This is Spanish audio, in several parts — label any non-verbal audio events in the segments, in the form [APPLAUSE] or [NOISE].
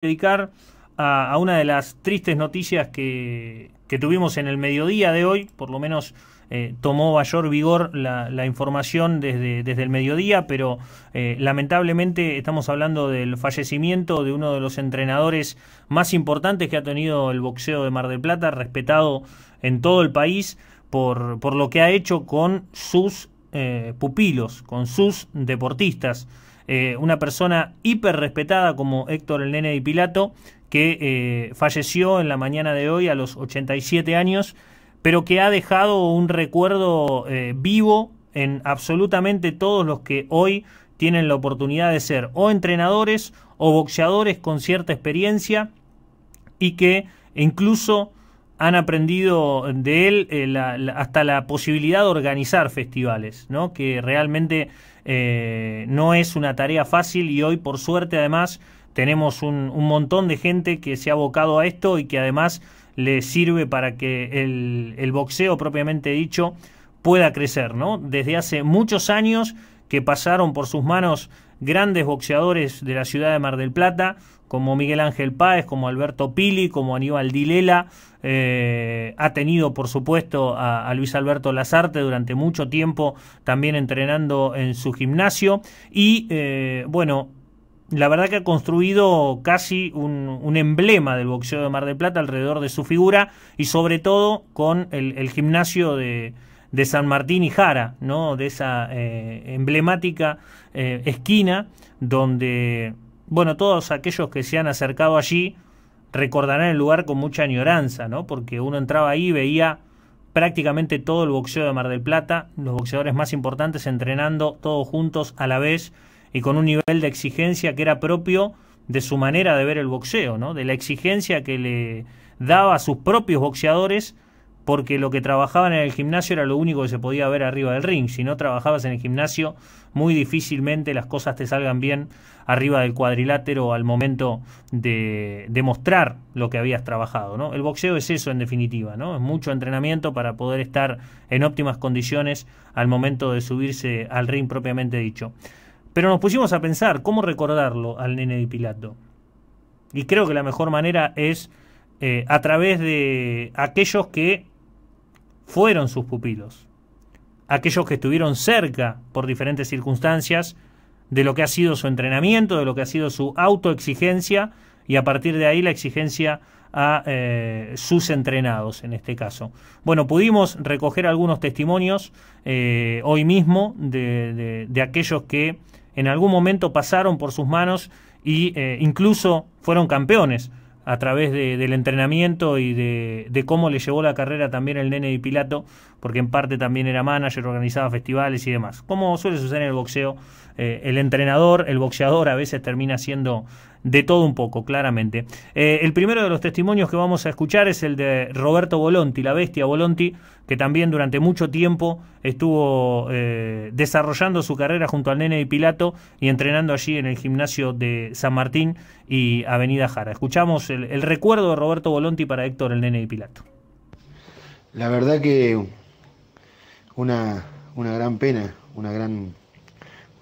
dedicar a, una de las tristes noticias que, que, tuvimos en el mediodía de hoy, por lo menos eh, tomó mayor vigor la, información desde, desde, el mediodía, pero eh, lamentablemente estamos hablando del fallecimiento de uno de los entrenadores más importantes que ha tenido el boxeo de Mar del Plata, respetado en todo el país por, por lo que ha hecho con sus eh, pupilos, con sus deportistas. Eh, una persona hiper respetada como Héctor el Nene y Pilato, que eh, falleció en la mañana de hoy a los 87 años, pero que ha dejado un recuerdo eh, vivo en absolutamente todos los que hoy tienen la oportunidad de ser o entrenadores o boxeadores con cierta experiencia y que incluso han aprendido de él hasta la posibilidad de organizar festivales, ¿no? que realmente eh, no es una tarea fácil y hoy por suerte además tenemos un, montón de gente que se ha abocado a esto y que además le sirve para que el, el boxeo propiamente dicho pueda crecer, ¿no? Desde hace muchos años que pasaron por sus manos grandes boxeadores de la ciudad de Mar del Plata, como Miguel Ángel Páez, como Alberto Pili, como Aníbal Dilela. Eh, ha tenido, por supuesto, a, Luis Alberto Lazarte durante mucho tiempo también entrenando en su gimnasio. Y eh, bueno, la verdad que ha construido casi un, emblema del boxeo de Mar del Plata alrededor de su figura y sobre todo con el, gimnasio de, San Martín y Jara, ¿no? de esa eh, emblemática esquina donde bueno, todos aquellos que se han acercado allí recordarán el lugar con mucha añoranza, ¿no? Porque uno entraba ahí y veía prácticamente todo el boxeo de Mar del Plata, los boxeadores más importantes entrenando todos juntos a la vez y con un nivel de exigencia que era propio de su manera de ver el boxeo, ¿no? De la exigencia que le daba a sus propios boxeadores porque lo que trabajaban en el gimnasio era lo único que se podía ver arriba del ring, si no trabajabas en el gimnasio muy difícilmente las cosas te salgan bien arriba del cuadrilátero al momento de demostrar lo que habías trabajado, ¿no? El boxeo es eso en definitiva, ¿no? Es mucho entrenamiento para poder estar en óptimas condiciones al momento de subirse al ring propiamente dicho. Pero nos pusimos a pensar cómo recordarlo al nene de Pilato. Y creo que la mejor manera es eh, a través de aquellos que fueron sus pupilos, aquellos que estuvieron cerca por diferentes circunstancias de lo que ha sido su entrenamiento, de lo que ha sido su autoexigencia y a partir de ahí la exigencia a eh, sus entrenados en este caso. Bueno, pudimos recoger algunos testimonios eh, hoy mismo de, de, aquellos que en algún momento pasaron por sus manos e incluso fueron campeones a través de, del entrenamiento y de, de, cómo le llevó la carrera también el nene y Pilato, porque en parte también era manager, organizaba festivales y demás. Como suele suceder en el boxeo, eh, el entrenador, el boxeador a veces termina siendo de todo un poco, claramente. Eh, el primero de los testimonios que vamos a escuchar es el de Roberto Volonti, la bestia Volonti, que también durante mucho tiempo estuvo eh, desarrollando su carrera junto al nene y Pilato y entrenando allí en el gimnasio de San Martín y Avenida Jara. Escuchamos el, recuerdo de Roberto Volonti para Héctor, el nene y Pilato. La verdad que una, gran pena, una gran,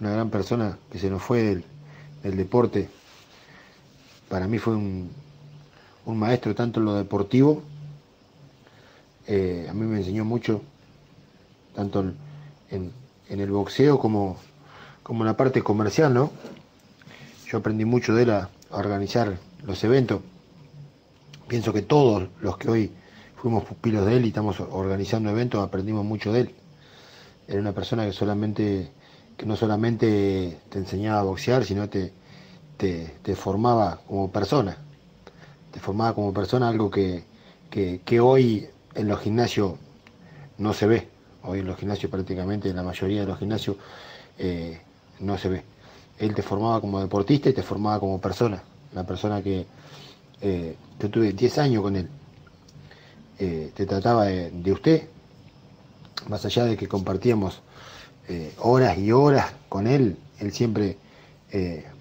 una gran persona que se nos fue del deporte para mí fue un, maestro tanto en lo deportivo, eh, a mí me enseñó mucho, tanto en, el boxeo como, como en la parte comercial, ¿no? Yo aprendí mucho de él a, organizar los eventos. Pienso que todos los que hoy fuimos pupilos de él y estamos organizando eventos, aprendimos mucho de él. Era una persona que solamente que no solamente te enseñaba a boxear, sino te, te, formaba como persona, te formaba como persona algo que, hoy en los gimnasios no se ve, hoy en los gimnasios prácticamente, en la mayoría de los gimnasios eh, no se ve. Él te formaba como deportista y te formaba como persona, la persona que eh, yo tuve 10 años con él, eh, te trataba de, usted, más allá de que compartíamos horas y horas con él, él siempre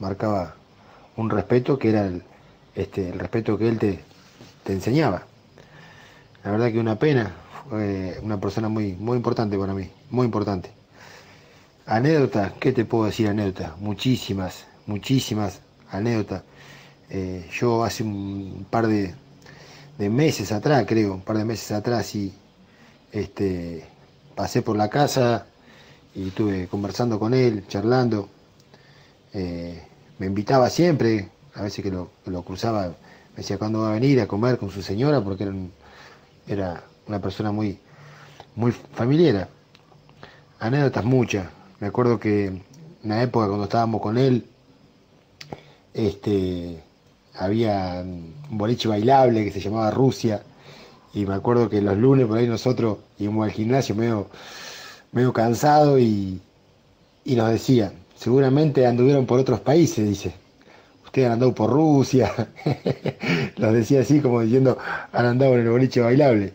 marcaba un respeto que era el, este, respeto que él te, enseñaba. La verdad que una pena, fue una persona muy, muy importante para mí, muy importante. Anécdota, ¿qué te puedo decir anécdota? Muchísimas, muchísimas anécdotas. Eh, yo hace un par de, meses atrás, creo, un par de meses atrás, y este, pasé por la casa y estuve conversando con él, charlando. Eh, me invitaba siempre, a veces que lo, cruzaba, me decía cuándo va a venir a comer con su señora, porque era, una persona muy, muy familiar. Anécdotas muchas. Me acuerdo que en una época cuando estábamos con él, este, había un boliche bailable que se llamaba Rusia, y me acuerdo que los lunes por ahí nosotros íbamos al gimnasio medio, medio cansado y, y nos decían, Seguramente anduvieron por otros países, dice. Ustedes han andado por Rusia. [LAUGHS] Los decía así como diciendo, han andado en el boliche bailable.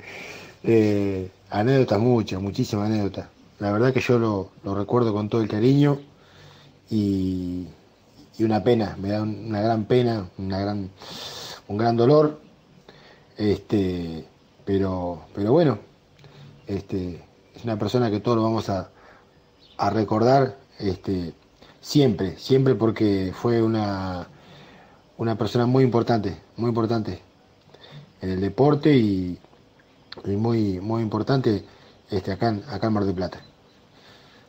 Eh, anécdotas muchas, muchísimas anécdotas. La verdad que yo lo, recuerdo con todo el cariño y, una pena, me da una gran pena, una gran, un gran dolor. Este, pero, pero bueno, este, es una persona que todos lo vamos a, a recordar este, Siempre, siempre porque fue una, una persona muy importante, muy importante en el deporte y, muy, muy importante este, acá, en, acá en Mar del Plata.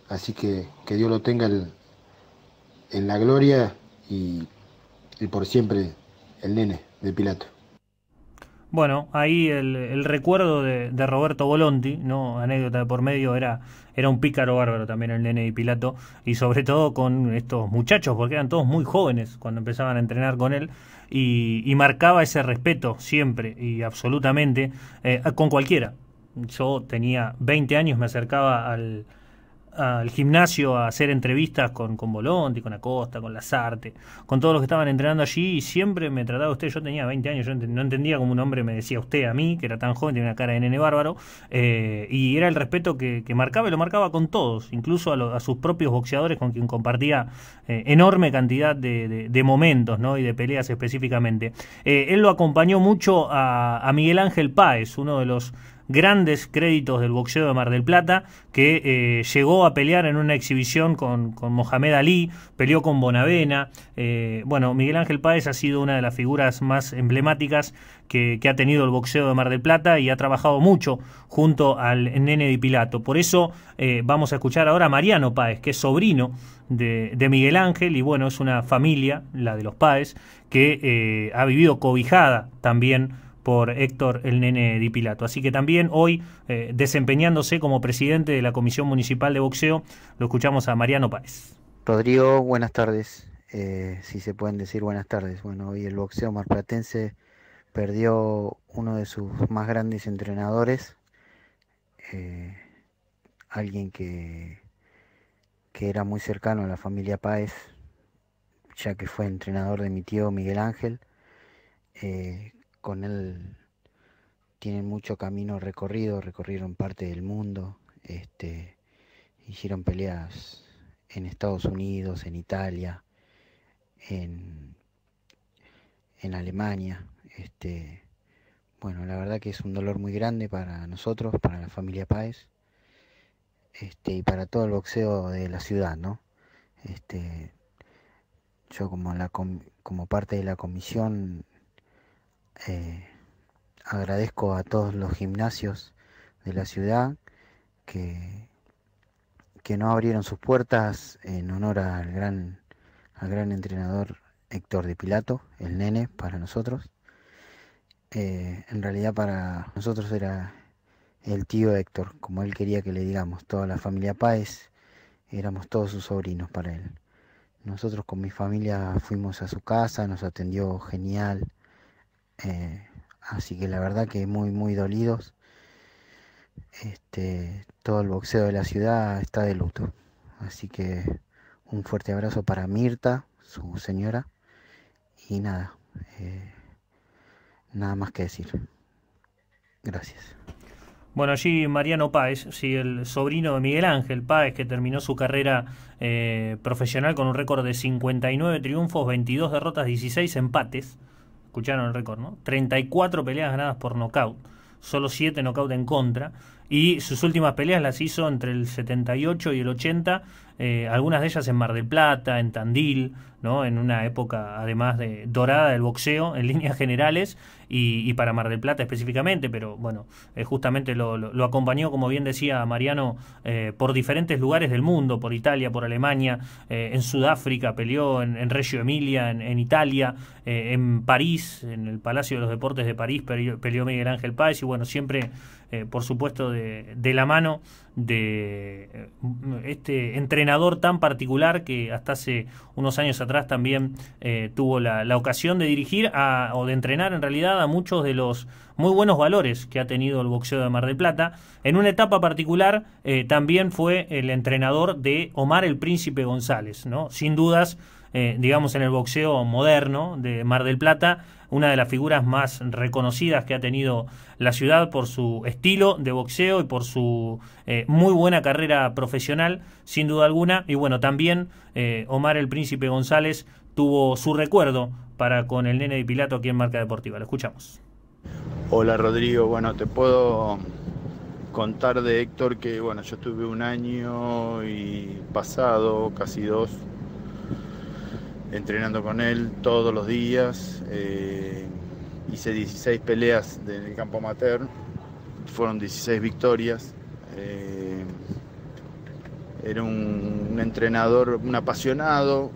Así que que Dios lo tenga en la gloria y, y por siempre el nene de Pilato. Bueno, ahí el, el recuerdo de, Roberto Volonti, ¿no? Anécdota de por medio, era, era un pícaro bárbaro también el nene y Pilato, y sobre todo con estos muchachos, porque eran todos muy jóvenes cuando empezaban a entrenar con él, y, marcaba ese respeto siempre y absolutamente eh, con cualquiera. Yo tenía 20 años, me acercaba al, al gimnasio a hacer entrevistas con, con Volonti, con Acosta, con Lazarte, con todos los que estaban entrenando allí y siempre me trataba usted, yo tenía 20 años, yo no entendía como un hombre me decía usted a mí, que era tan joven, tenía una cara de nene bárbaro, eh, y era el respeto que, marcaba y lo marcaba con todos, incluso a, sus propios boxeadores con quien compartía eh, enorme cantidad de, momentos ¿no? y de peleas específicamente. Eh, él lo acompañó mucho a, a Miguel Ángel Páez, uno de los grandes créditos del boxeo de Mar del Plata, que eh, llegó a pelear en una exhibición con, Mohamed Ali, peleó con Bonavena. Eh, bueno, Miguel Ángel Páez ha sido una de las figuras más emblemáticas que, ha tenido el boxeo de Mar del Plata y ha trabajado mucho junto al nene de Pilato. Por eso eh, vamos a escuchar ahora a Mariano Páez, que es sobrino de, de, Miguel Ángel y bueno, es una familia, la de los Páez, que ha vivido cobijada también por Héctor el Nene Di Pilato. Así que también hoy, eh, desempeñándose como presidente de la Comisión Municipal de Boxeo, lo escuchamos a Mariano Páez. Rodrigo, buenas tardes. Eh, si se pueden decir buenas tardes. Bueno, hoy el boxeo marplatense perdió uno de sus más grandes entrenadores, eh, alguien que, que era muy cercano a la familia Páez, ya que fue entrenador de mi tío Miguel Ángel con él tienen mucho camino recorrido, recorrieron parte del mundo, este, hicieron peleas en Estados Unidos, en Italia, en, Alemania. Este, bueno, la verdad que es un dolor muy grande para nosotros, para la familia Páez, este, y para todo el boxeo de la ciudad, ¿no? Este, yo como, la, como parte de la comisión eh, agradezco a todos los gimnasios de la ciudad que, que no abrieron sus puertas en honor al gran, al gran entrenador Héctor de Pilato, el nene, para nosotros. Eh, en realidad para nosotros era el tío Héctor, como él quería que le digamos, toda la familia Páez, éramos todos sus sobrinos para él. Nosotros con mi familia fuimos a su casa, nos atendió genial, eh, así que la verdad que muy, muy dolidos. Este, todo el boxeo de la ciudad está de luto. Así que un fuerte abrazo para Mirta, su señora. Y nada, eh, nada más que decir. Gracias. Bueno, allí Mariano Páez, sí, el sobrino de Miguel Ángel Páez, que terminó su carrera eh, profesional con un récord de 59 triunfos, 22 derrotas, 16 empates escucharon el récord, ¿no? 34 peleas ganadas por nocaut, solo 7 nocaut en contra y sus últimas peleas las hizo entre el 78 y el 80, eh, algunas de ellas en Mar del Plata, en Tandil, ¿no? en una época además de dorada del boxeo en líneas generales y, para Mar del Plata específicamente, pero bueno, eh, justamente lo, acompañó, como bien decía Mariano, eh, por diferentes lugares del mundo, por Italia, por Alemania, eh, en Sudáfrica, peleó en, Reggio Emilia, en, Italia, en París, en el Palacio de los Deportes de París peleó, peleó Miguel Ángel Páez y bueno, siempre, por supuesto, de de la mano de eh, este entrenador tan particular que hasta hace unos años atrás también eh, tuvo la, ocasión de dirigir o de entrenar en realidad a muchos de los muy buenos valores que ha tenido el boxeo de Mar del Plata. En una etapa particular eh, también fue el entrenador de Omar el Príncipe González, ¿no? Sin dudas, digamos en el boxeo moderno de Mar del Plata, una de las figuras más reconocidas que ha tenido la ciudad por su estilo de boxeo y por su eh, muy buena carrera profesional, sin duda alguna. Y bueno, también eh, Omar el Príncipe González tuvo su recuerdo para con el nene de Pilato aquí en Marca Deportiva. Lo escuchamos. Hola Rodrigo, bueno, te puedo contar de Héctor que bueno, yo estuve un año y pasado, casi dos, entrenando con él todos los días. Eh, hice 16 peleas en el campo materno fueron 16 victorias. Eh, era un, entrenador, un apasionado,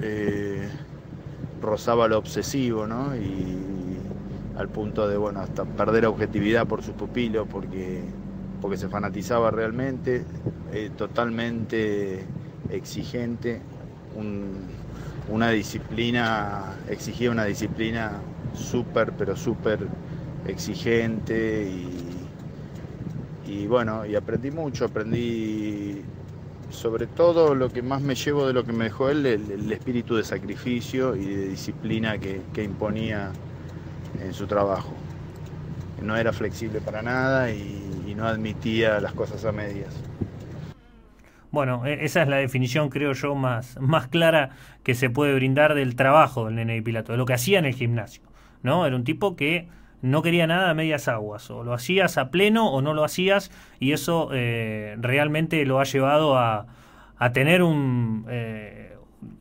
eh, rozaba lo obsesivo, ¿no? Y al punto de, bueno, hasta perder objetividad por sus pupilos, porque, porque se fanatizaba realmente, totalmente exigente, un, una disciplina, exigía una disciplina súper, pero súper exigente y, bueno, y aprendí mucho, aprendí sobre todo lo que más me llevo de lo que me dejó él, el, espíritu de sacrificio y de disciplina que, imponía en su trabajo. No era flexible para nada y no admitía las cosas a medias. Bueno, e-, esa es la definición, creo yo, más, más clara que se puede brindar del trabajo del Nene y Pilato, de lo que hacía en el gimnasio. ¿no? Era un tipo que no quería nada a medias aguas, o lo hacías a pleno o no lo hacías, y eso eh, realmente lo ha llevado a, a tener un, eh,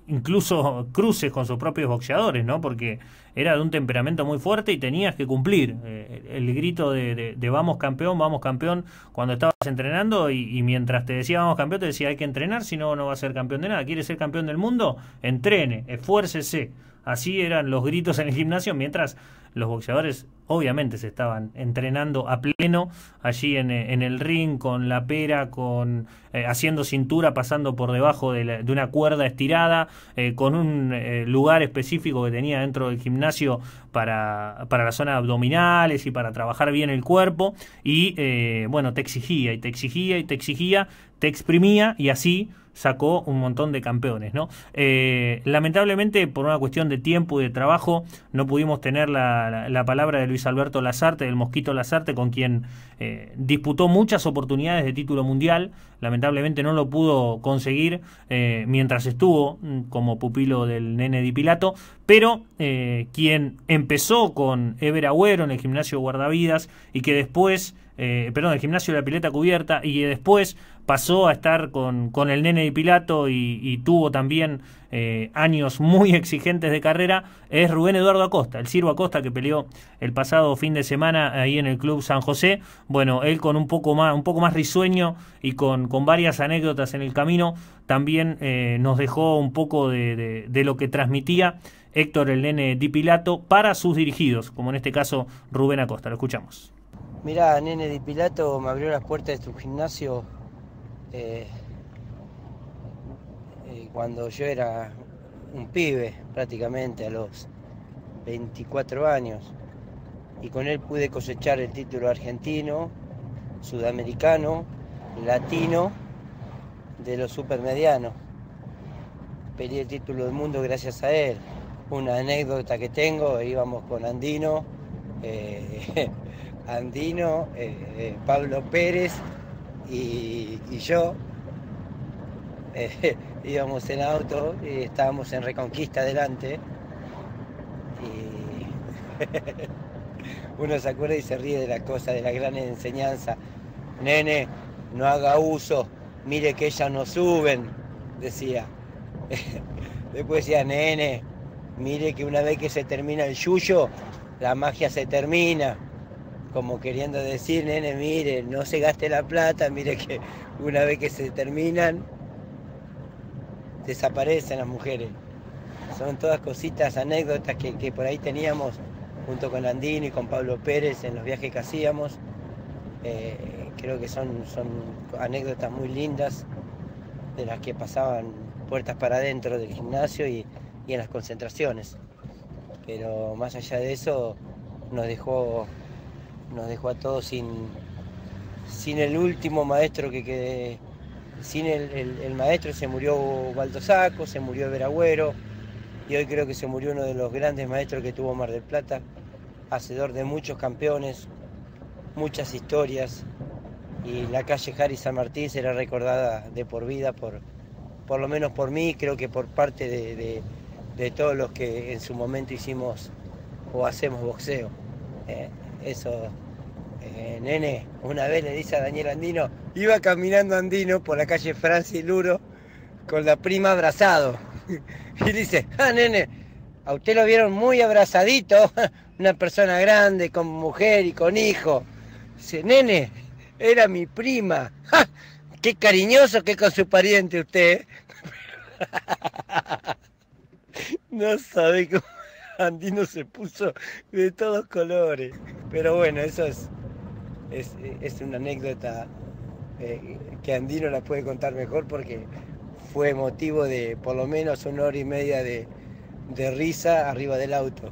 incluso cruces con sus propios boxeadores, ¿no? Porque era de un temperamento muy fuerte y tenías que cumplir eh, el grito de, vamos campeón, vamos campeón cuando estabas entrenando y, y, mientras te decía vamos campeón te decía hay que entrenar, si no, no va a ser campeón de nada. ¿Quieres ser campeón del mundo? Entrene, esfuércese. Así eran los gritos en el gimnasio mientras los boxeadores obviamente se estaban entrenando a pleno allí en, eh, en el ring, con la pera, con eh, haciendo cintura, pasando por debajo de, una cuerda estirada, eh, con un lugar específico que tenía dentro del gimnasio para, para zonas zona abdominales y para trabajar bien el cuerpo. Y bueno, te exigía y te exigía y te exigía, te exprimía y así sacó un montón de campeones, ¿no? Eh, lamentablemente, por una cuestión de tiempo y de trabajo, no pudimos tener la, la, palabra de Luis Alberto Lazarte, del Mosquito Lazarte, con quien eh, disputó muchas oportunidades de título mundial. Lamentablemente no lo pudo conseguir eh, mientras estuvo mm, como pupilo del nene Di Pilato, pero quien empezó con Ever Agüero en el gimnasio Guardavidas y que después, perdón, el gimnasio de la pileta cubierta y que después pasó a estar con, con el nene Di Pilato y, tuvo también eh, años muy [LAUGHS] exigentes de carrera, es Rubén Eduardo Acosta, el sirvo Acosta que peleó el pasado fin de semana ahí en el Club San José. Bueno, él con un poco más, un poco más risueño y con, con varias anécdotas en el camino, también eh, nos dejó un poco de, lo que transmitía Héctor el nene Di Pilato para sus dirigidos, como en este caso Rubén Acosta. Lo escuchamos. Mirá, nene Di Pilato me abrió las puertas de tu gimnasio eh, eh, cuando yo era un pibe prácticamente a los 24 años y con él pude cosechar el título argentino, sudamericano, latino de los supermedianos. Pedí el título del mundo gracias a él. Una anécdota que tengo, íbamos con Andino, eh, [LAUGHS] Andino, Pablo Pérez y, yo [LAUGHS] eh, íbamos en auto y estábamos en Reconquista adelante. [LAUGHS] uno se acuerda y se ríe de la cosa, de la gran enseñanza. Nene, no haga uso, mire que ellas no suben, decía. [LAUGHS] Después decía, nene, mire que una vez que se termina el yuyo, la magia se termina como queriendo decir, nene, mire, no se gaste la plata, mire que una vez que se terminan, desaparecen las mujeres. Son todas cositas, anécdotas que, por ahí teníamos junto con Andino y con Pablo Pérez en los viajes que hacíamos. Eh, creo que son, son anécdotas muy lindas de las que pasaban puertas para adentro del gimnasio y, y en las concentraciones. Pero más allá de eso, nos dejó nos dejó a todos sin, sin el último maestro que, quedé sin el, maestro se murió Baldosaco se murió Veragüero y hoy creo que se murió uno de los grandes maestros que tuvo Mar del Plata, hacedor de muchos campeones, muchas historias y la calle Jari San Martín será recordada de por vida por, por lo menos por mí, creo que por parte de, todos los que en su momento hicimos o hacemos boxeo. ¿eh? eso eh, nene, una vez le dice a Daniel Andino, iba caminando Andino por la calle Francis Luro con la prima abrazado. [LAUGHS] y dice, ah, nene, a usted lo vieron muy abrazadito, [LAUGHS] una persona grande, con mujer y con hijo. Dice, nene, era mi prima. [LAUGHS] Qué cariñoso que con su pariente usted. ¿eh? no sabe cómo Andino se puso de todos colores. Pero bueno, eso es es, una anécdota eh, que Andino la puede contar mejor porque fue motivo de por lo menos una hora y media de, de risa arriba del auto.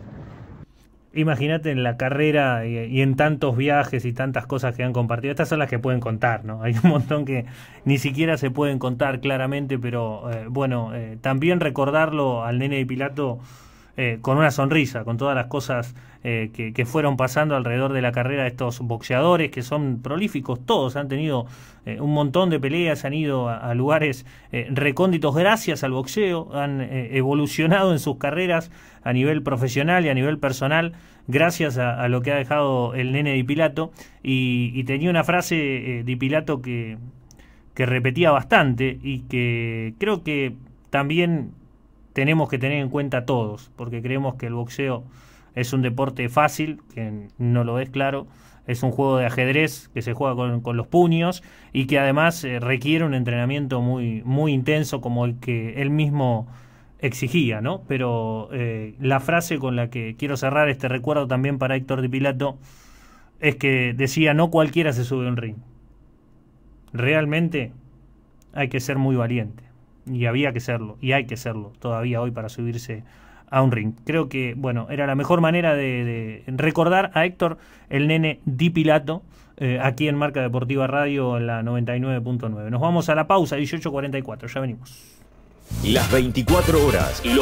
Imagínate en la carrera y, en tantos viajes y tantas cosas que han compartido. Estas son las que pueden contar, ¿no? Hay un montón que ni siquiera se pueden contar claramente, pero eh, bueno, eh, también recordarlo al nene de Pilato eh, con una sonrisa, con todas las cosas eh, que, que, fueron pasando alrededor de la carrera de estos boxeadores que son prolíficos, todos han tenido eh, un montón de peleas, han ido a, lugares recónditos gracias al boxeo, han evolucionado en sus carreras a nivel profesional y a nivel personal gracias a, lo que ha dejado el nene Di Pilato y, tenía una frase Di Pilato que que repetía bastante y que creo que también tenemos que tener en cuenta todos, porque creemos que el boxeo es un deporte fácil, que no lo es claro, es un juego de ajedrez que se juega con, los puños y que además eh, requiere un entrenamiento muy, muy intenso como el que él mismo exigía, ¿no? Pero eh, la frase con la que quiero cerrar este recuerdo también para Héctor Di Pilato es que decía, no cualquiera se sube a un ring. Realmente hay que ser muy valiente y había que serlo, y hay que serlo todavía hoy para subirse a un ring. Creo que, bueno, era la mejor manera de, recordar a Héctor el nene Di Pilato. Eh, aquí en Marca Deportiva Radio en la 99.9. Nos vamos a la pausa, 18.44, ya venimos. Las 24 horas.